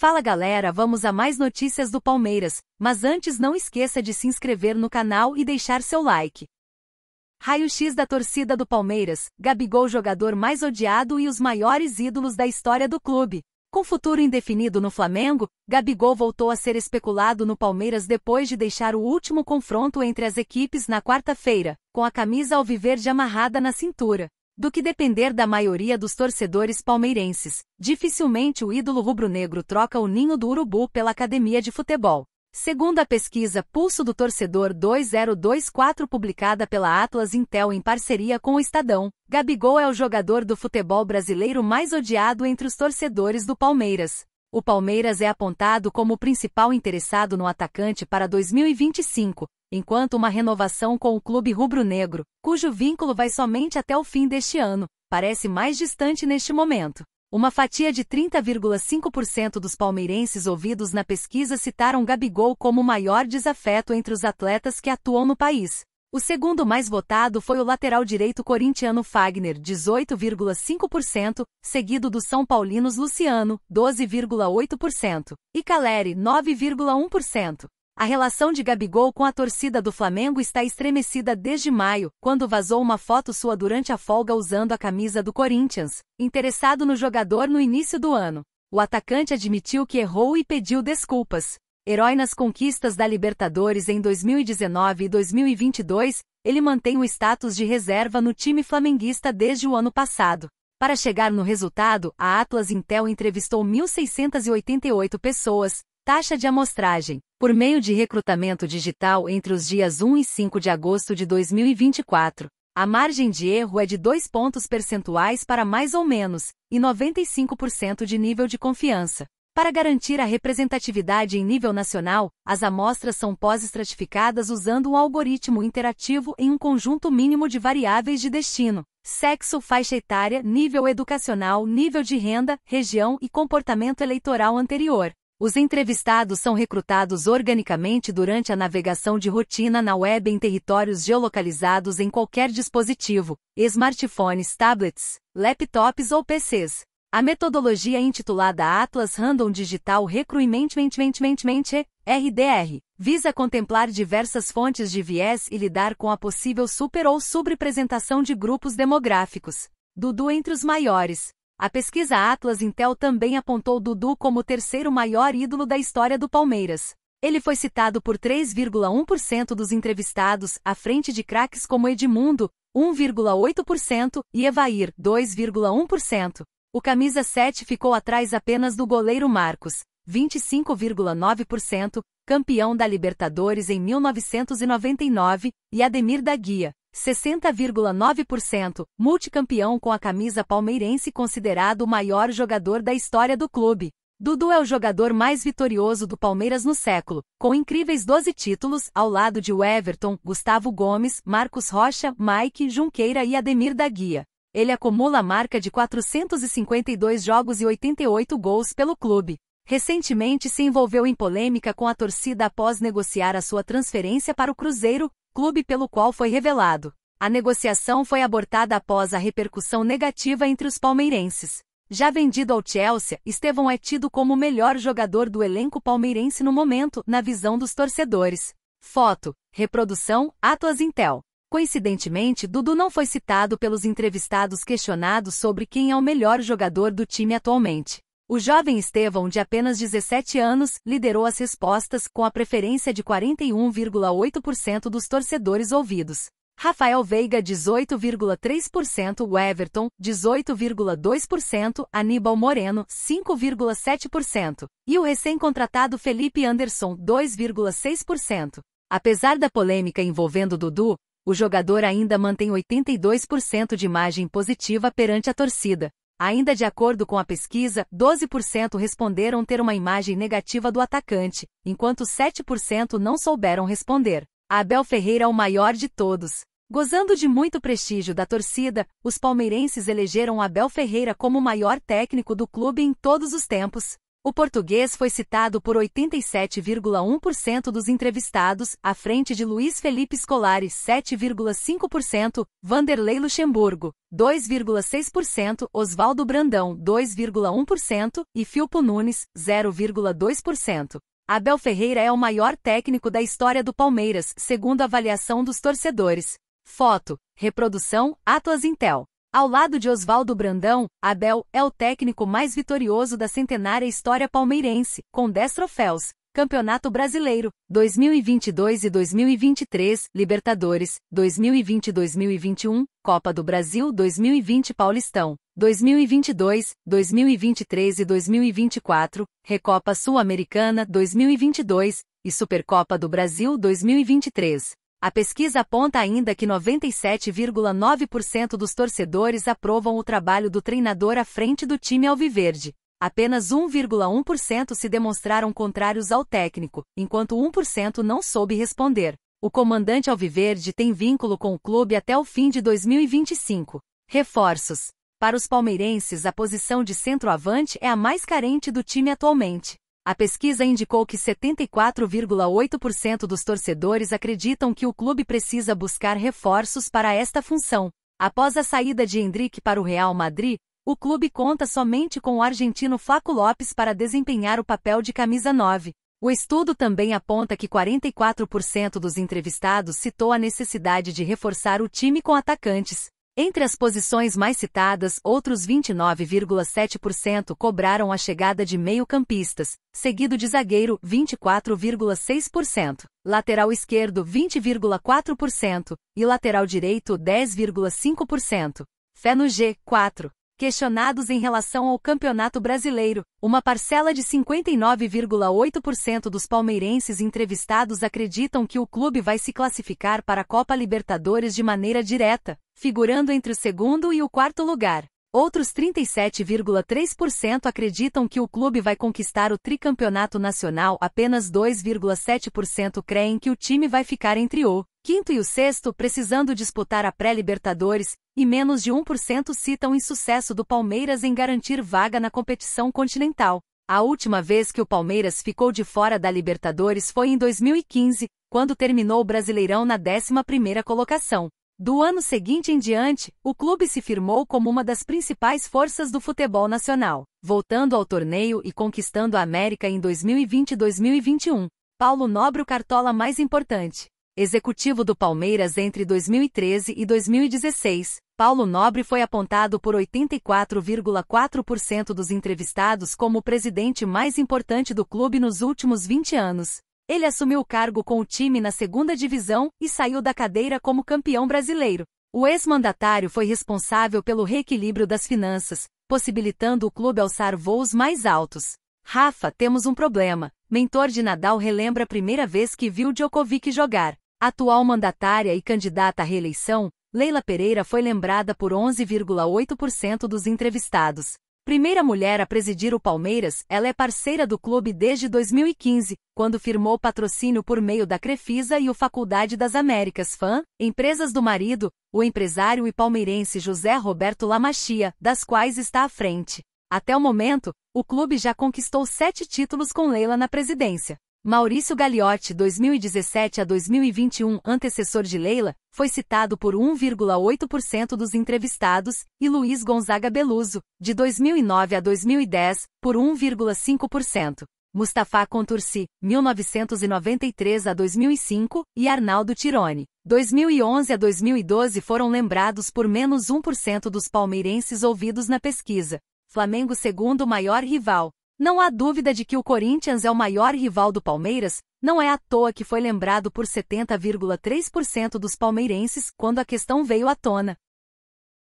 Fala galera, vamos a mais notícias do Palmeiras, mas antes não esqueça de se inscrever no canal e deixar seu like. Raio-X da torcida do Palmeiras, Gabigol jogador mais odiado e os maiores ídolos da história do clube. Com futuro indefinido no Flamengo, Gabigol voltou a ser especulado no Palmeiras depois de deixar o último confronto entre as equipes na quarta-feira, com a camisa alviverde amarrada na cintura. Do que depender da maioria dos torcedores palmeirenses, dificilmente o ídolo rubro-negro troca o ninho do urubu pela academia de futebol. Segundo a pesquisa Pulso do Torcedor 2024 publicada pela Atlas Intel em parceria com o Estadão, Gabigol é o jogador do futebol brasileiro mais odiado entre os torcedores do Palmeiras o Palmeiras é apontado como o principal interessado no atacante para 2025, enquanto uma renovação com o clube rubro-negro, cujo vínculo vai somente até o fim deste ano, parece mais distante neste momento. Uma fatia de 30,5% dos palmeirenses ouvidos na pesquisa citaram Gabigol como o maior desafeto entre os atletas que atuam no país, o segundo mais votado foi o lateral direito corintiano Fagner, 18,5%, seguido do São Paulinos Luciano, 12,8%, e Caleri, 9,1%. A relação de Gabigol com a torcida do Flamengo está estremecida desde maio, quando vazou uma foto sua durante a folga usando a camisa do Corinthians, interessado no jogador no início do ano. O atacante admitiu que errou e pediu desculpas, herói nas conquistas da Libertadores em 2019 e 2022, ele mantém o status de reserva no time flamenguista desde o ano passado. Para chegar no resultado, a Atlas Intel entrevistou 1.688 pessoas, taxa de amostragem, por meio de recrutamento digital entre os dias 1 e 5 de agosto de 2024. A margem de erro é de 2 pontos percentuais para mais ou menos, e 95% de nível de confiança. Para garantir a representatividade em nível nacional, as amostras são pós-estratificadas usando um algoritmo interativo em um conjunto mínimo de variáveis de destino: sexo, faixa etária, nível educacional, nível de renda, região e comportamento eleitoral anterior. Os entrevistados são recrutados organicamente durante a navegação de rotina na web em territórios geolocalizados em qualquer dispositivo, smartphones, tablets, laptops ou PCs. A metodologia intitulada Atlas Random Digital Recruitment RDR visa contemplar diversas fontes de viés e lidar com a possível super ou subrepresentação de grupos demográficos. Dudu entre os maiores. A pesquisa Atlas Intel também apontou Dudu como o terceiro maior ídolo da história do Palmeiras. Ele foi citado por 3,1% dos entrevistados, à frente de craques como Edmundo, 1,8%, e Evair, 2,1%. O camisa 7 ficou atrás apenas do goleiro Marcos, 25,9%, campeão da Libertadores em 1999, e Ademir da Guia, 60,9%, multicampeão com a camisa palmeirense considerado o maior jogador da história do clube. Dudu é o jogador mais vitorioso do Palmeiras no século, com incríveis 12 títulos, ao lado de Everton, Gustavo Gomes, Marcos Rocha, Mike Junqueira e Ademir da Guia ele acumula a marca de 452 jogos e 88 gols pelo clube. Recentemente se envolveu em polêmica com a torcida após negociar a sua transferência para o Cruzeiro, clube pelo qual foi revelado. A negociação foi abortada após a repercussão negativa entre os palmeirenses. Já vendido ao Chelsea, Estevão é tido como o melhor jogador do elenco palmeirense no momento, na visão dos torcedores. Foto, reprodução, Atlas Intel. Coincidentemente, Dudu não foi citado pelos entrevistados questionados sobre quem é o melhor jogador do time atualmente. O jovem Estevão, de apenas 17 anos, liderou as respostas com a preferência de 41,8% dos torcedores ouvidos. Rafael Veiga 18,3%, Everton 18,2%, Aníbal Moreno 5,7% e o recém-contratado Felipe Anderson 2,6%. Apesar da polêmica envolvendo Dudu, o jogador ainda mantém 82% de imagem positiva perante a torcida. Ainda de acordo com a pesquisa, 12% responderam ter uma imagem negativa do atacante, enquanto 7% não souberam responder. Abel Ferreira é o maior de todos. Gozando de muito prestígio da torcida, os palmeirenses elegeram Abel Ferreira como o maior técnico do clube em todos os tempos. O português foi citado por 87,1% dos entrevistados, à frente de Luiz Felipe Scolari 7,5%, Vanderlei Luxemburgo 2,6%, Oswaldo Brandão 2,1% e Filpo Nunes 0,2%. Abel Ferreira é o maior técnico da história do Palmeiras, segundo a avaliação dos torcedores. Foto, reprodução, Atlas Intel. Ao lado de Oswaldo Brandão, Abel é o técnico mais vitorioso da centenária história palmeirense, com 10 troféus. Campeonato Brasileiro, 2022 e 2023, Libertadores, 2020 e 2021, Copa do Brasil 2020 Paulistão, 2022, 2023 e 2024, Recopa Sul-Americana 2022 e Supercopa do Brasil 2023. A pesquisa aponta ainda que 97,9% dos torcedores aprovam o trabalho do treinador à frente do time alviverde. Apenas 1,1% se demonstraram contrários ao técnico, enquanto 1% não soube responder. O comandante alviverde tem vínculo com o clube até o fim de 2025. Reforços. Para os palmeirenses, a posição de centroavante é a mais carente do time atualmente. A pesquisa indicou que 74,8% dos torcedores acreditam que o clube precisa buscar reforços para esta função. Após a saída de Hendrick para o Real Madrid, o clube conta somente com o argentino Flaco Lopes para desempenhar o papel de camisa 9. O estudo também aponta que 44% dos entrevistados citou a necessidade de reforçar o time com atacantes, entre as posições mais citadas, outros 29,7% cobraram a chegada de meio-campistas, seguido de zagueiro 24,6%, lateral esquerdo 20,4% e lateral direito 10,5%. Fé no G4. Questionados em relação ao Campeonato Brasileiro, uma parcela de 59,8% dos palmeirenses entrevistados acreditam que o clube vai se classificar para a Copa Libertadores de maneira direta, figurando entre o segundo e o quarto lugar. Outros 37,3% acreditam que o clube vai conquistar o tricampeonato nacional, apenas 2,7% creem que o time vai ficar entre o quinto e o sexto precisando disputar a pré-Libertadores, e menos de 1% citam o insucesso do Palmeiras em garantir vaga na competição continental. A última vez que o Palmeiras ficou de fora da Libertadores foi em 2015, quando terminou o Brasileirão na 11ª colocação. Do ano seguinte em diante, o clube se firmou como uma das principais forças do futebol nacional, voltando ao torneio e conquistando a América em 2020 e 2021. Paulo Nobre o cartola mais importante executivo do Palmeiras entre 2013 e 2016, Paulo Nobre foi apontado por 84,4% dos entrevistados como o presidente mais importante do clube nos últimos 20 anos. Ele assumiu o cargo com o time na segunda divisão e saiu da cadeira como campeão brasileiro. O ex-mandatário foi responsável pelo reequilíbrio das finanças, possibilitando o clube alçar voos mais altos. Rafa, temos um problema. Mentor de Nadal relembra a primeira vez que viu Djokovic jogar. Atual mandatária e candidata à reeleição, Leila Pereira foi lembrada por 11,8% dos entrevistados. Primeira mulher a presidir o Palmeiras, ela é parceira do clube desde 2015, quando firmou patrocínio por meio da Crefisa e o Faculdade das Américas Fã, empresas do marido, o empresário e palmeirense José Roberto Lamachia, das quais está à frente. Até o momento, o clube já conquistou sete títulos com Leila na presidência. Maurício Gagliotti, 2017 a 2021, antecessor de Leila, foi citado por 1,8% dos entrevistados, e Luiz Gonzaga Beluso, de 2009 a 2010, por 1,5%. Mustafa Contursi, 1993 a 2005, e Arnaldo Tironi, 2011 a 2012 foram lembrados por menos 1% dos palmeirenses ouvidos na pesquisa. Flamengo segundo maior rival, não há dúvida de que o Corinthians é o maior rival do Palmeiras, não é à toa que foi lembrado por 70,3% dos palmeirenses quando a questão veio à tona.